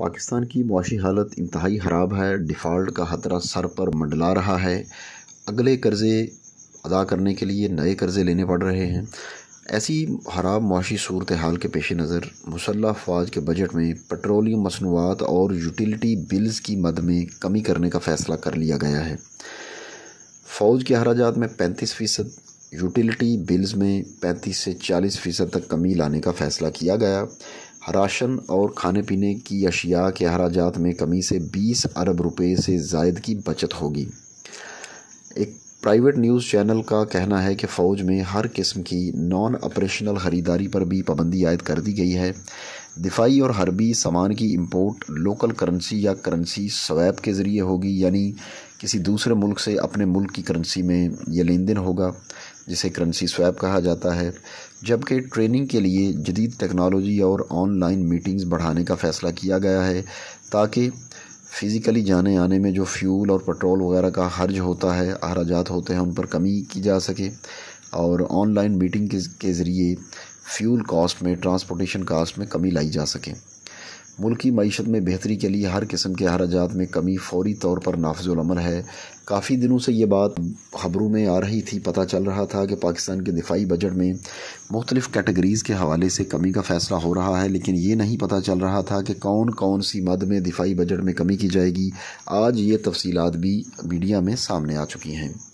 पाकिस्तान की मुशी हालत इंतहाई ख़राब है डिफ़ॉल्ट का खतरा सर पर मंडला रहा है अगले कर्ज़े अदा करने के लिए नए कर्ज़े लेने पड़ रहे हैं ऐसी खराब मुशी सूरत हाल के पेश नज़र मुसल फौज के बजट में पेट्रोलियम मसनूआत और यूटिलिटी बिल्स की मद में कमी करने का फ़ैसला कर लिया गया है फ़ौज के अखराज में पैंतीस फ़ीसद यूटिलिटी बिल्स में पैंतीस से चालीस फ़ीसद तक कमी लाने का फ़ैसला किया गया राशन और खाने पीने की अशिया के अहराजात में कमी से 20 अरब रुपए से जायद की बचत होगी एक प्राइवेट न्यूज़ चैनल का कहना है कि फ़ौज में हर किस्म की नॉन ऑपरेशनल ख़रीदारी पर भी पाबंदी आयद कर दी गई है दिफाई और हरबी सामान की इंपोर्ट लोकल करेंसी या करेंसी स्वैप के ज़रिए होगी यानी किसी दूसरे मुल्क से अपने मुल्क की करेंसी में यह लेन देन होगा जिसे करेंसी स्वैप कहा जाता है जबकि ट्रेनिंग के लिए जदीद टेक्नोलॉजी और ऑनलाइन मीटिंग्स बढ़ाने का फ़ैसला किया गया है ताकि फ़िज़िकली जाने आने में जो फ्यूल और पेट्रोल वगैरह का खर्च होता है अहराजात होते हैं उन पर कमी की जा सके और ऑनलाइन मीटिंग के ज़रिए फ्यूल कॉस्ट में ट्रांसपोर्टेशन कास्ट में कमी लाई जा सके मुल्क की मीशत में बेहतरी के लिए हर किस्म के अखराज में कमी फौरी तौर पर नाफजुलमल है काफ़ी दिनों से ये बात खबरों में आ रही थी पता चल रहा था कि पाकिस्तान के दिफाई बजट में मुख्तलिफ़ कैटेगरीज़ के हवाले से कमी का फ़ैसला हो रहा है लेकिन ये नहीं पता चल रहा था कि कौन कौन सी मद में दिफाई बजट में कमी की जाएगी आज ये तफसीत भी मीडिया में सामने आ चुकी हैं